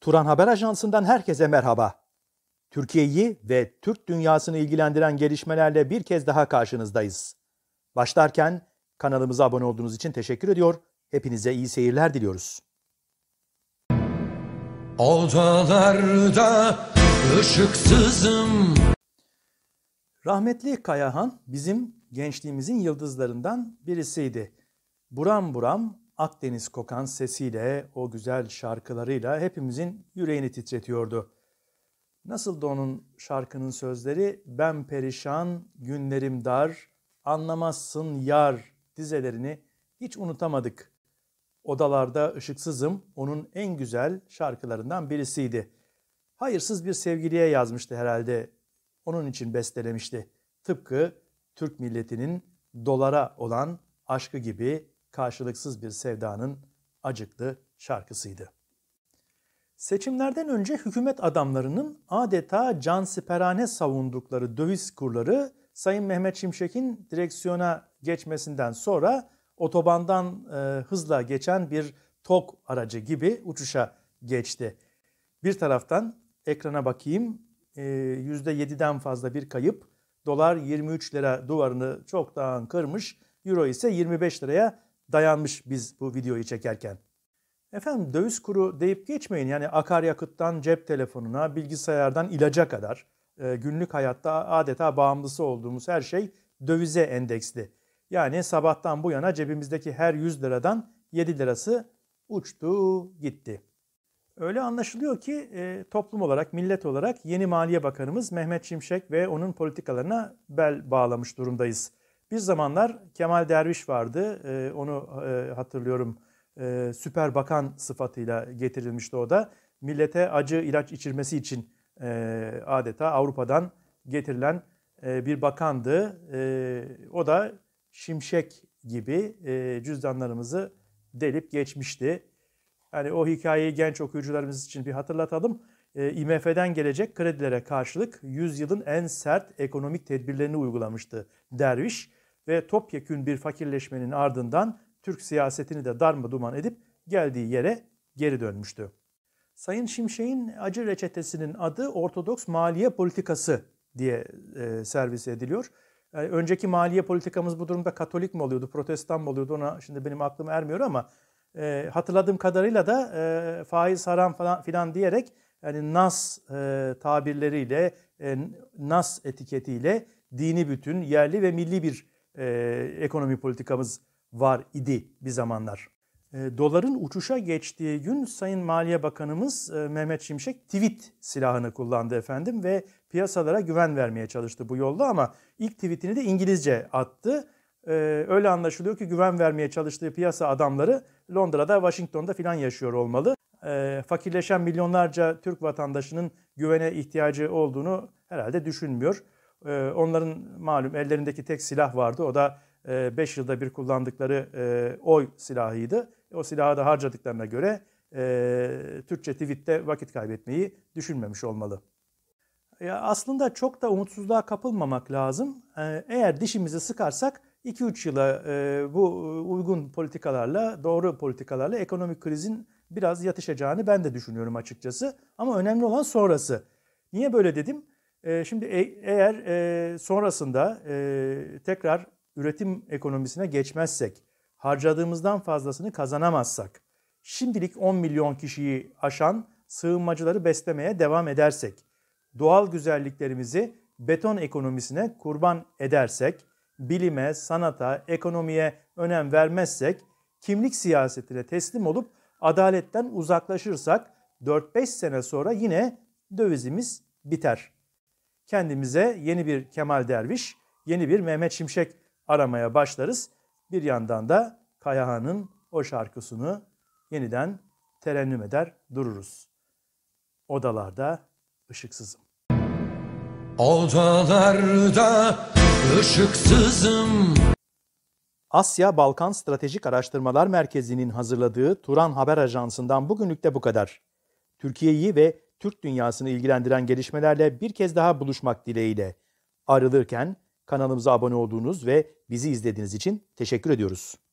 Turan Haber Ajansı'ndan herkese merhaba. Türkiye'yi ve Türk dünyasını ilgilendiren gelişmelerle bir kez daha karşınızdayız. Başlarken kanalımıza abone olduğunuz için teşekkür ediyor. Hepinize iyi seyirler diliyoruz. Odalarda ışıksızım. Rahmetli Kayahan bizim gençliğimizin yıldızlarından birisiydi. Buram buram Akdeniz kokan sesiyle, o güzel şarkılarıyla hepimizin yüreğini titretiyordu. Nasıl da onun şarkının sözleri ben perişan, günlerim dar, anlamazsın yar dizelerini hiç unutamadık. Odalarda ışıksızım onun en güzel şarkılarından birisiydi. Hayırsız bir sevgiliye yazmıştı herhalde. Onun için bestelemişti. Tıpkı Türk milletinin dolara olan aşkı gibi karşılıksız bir sevdanın acıklı şarkısıydı. Seçimlerden önce hükümet adamlarının adeta cansiperane savundukları döviz kurları Sayın Mehmet Şimşek'in direksiyona geçmesinden sonra otobandan e, hızla geçen bir tok aracı gibi uçuşa geçti. Bir taraftan ekrana bakayım e, %7'den fazla bir kayıp. Dolar 23 lira duvarını çoktan kırmış. Euro ise 25 liraya dayanmış biz bu videoyu çekerken. Efendim döviz kuru deyip geçmeyin. Yani akaryakıttan cep telefonuna, bilgisayardan ilaca kadar e, günlük hayatta adeta bağımlısı olduğumuz her şey dövize endeksli. Yani sabahtan bu yana cebimizdeki her 100 liradan 7 lirası uçtu gitti. Öyle anlaşılıyor ki e, toplum olarak, millet olarak yeni Maliye Bakanımız Mehmet Şimşek ve onun politikalarına bel bağlamış durumdayız. Bir zamanlar Kemal Derviş vardı. E, onu e, hatırlıyorum e, süper bakan sıfatıyla getirilmişti o da. Millete acı ilaç içirmesi için e, adeta Avrupa'dan getirilen e, bir bakandı. E, o da şimşek gibi e, cüzdanlarımızı delip geçmişti. Yani o hikayeyi genç okuyucularımız için bir hatırlatalım. E, IMF'den gelecek kredilere karşılık 100 yılın en sert ekonomik tedbirlerini uygulamıştı Derviş ve topyekün bir fakirleşmenin ardından Türk siyasetini de darma duman edip geldiği yere geri dönmüştü. Sayın Şimşek'in acı reçetesinin adı Ortodoks Maliye Politikası diye e, servis ediliyor. Yani önceki maliye politikamız bu durumda Katolik mi oluyordu, Protestan mı oluyordu ona şimdi benim aklım ermiyor ama e, hatırladığım kadarıyla da e, faiz haram falan filan diyerek yani nas e, tabirleriyle, e, nas etiketiyle dini bütün, yerli ve milli bir e, ekonomi politikamız var idi bir zamanlar. E, doların uçuşa geçtiği gün Sayın Maliye Bakanımız e, Mehmet Şimşek tweet silahını kullandı efendim ve piyasalara güven vermeye çalıştı bu yolda ama ilk tweetini de İngilizce attı. E, öyle anlaşılıyor ki güven vermeye çalıştığı piyasa adamları Londra'da, Washington'da filan yaşıyor olmalı. E, fakirleşen milyonlarca Türk vatandaşının güvene ihtiyacı olduğunu herhalde düşünmüyor. Ee, onların malum ellerindeki tek silah vardı. O da 5 e, yılda bir kullandıkları e, oy silahıydı. O silahı da harcadıklarına göre e, Türkçe tweette vakit kaybetmeyi düşünmemiş olmalı. Ya aslında çok da umutsuzluğa kapılmamak lazım. eğer dişimizi sıkarsak 2-3 yıla bu uygun politikalarla, doğru politikalarla ekonomik krizin biraz yatışacağını ben de düşünüyorum açıkçası. Ama önemli olan sonrası. Niye böyle dedim? Ee, şimdi e, eğer e, sonrasında e, tekrar üretim ekonomisine geçmezsek, harcadığımızdan fazlasını kazanamazsak, şimdilik 10 milyon kişiyi aşan sığınmacıları beslemeye devam edersek, doğal güzelliklerimizi beton ekonomisine kurban edersek, bilime, sanata, ekonomiye önem vermezsek, kimlik siyasetine teslim olup adaletten uzaklaşırsak 4-5 sene sonra yine dövizimiz biter kendimize yeni bir Kemal Derviş, yeni bir Mehmet Şimşek aramaya başlarız. Bir yandan da Kayahan'ın o şarkısını yeniden terennüm eder dururuz. Odalarda ışıksızım. Odalarda ışıksızım. Asya Balkan Stratejik Araştırmalar Merkezi'nin hazırladığı Turan Haber Ajansı'ndan bugünlük de bu kadar. Türkiye'yi ve Türk dünyasını ilgilendiren gelişmelerle bir kez daha buluşmak dileğiyle. Ayrılırken kanalımıza abone olduğunuz ve bizi izlediğiniz için teşekkür ediyoruz.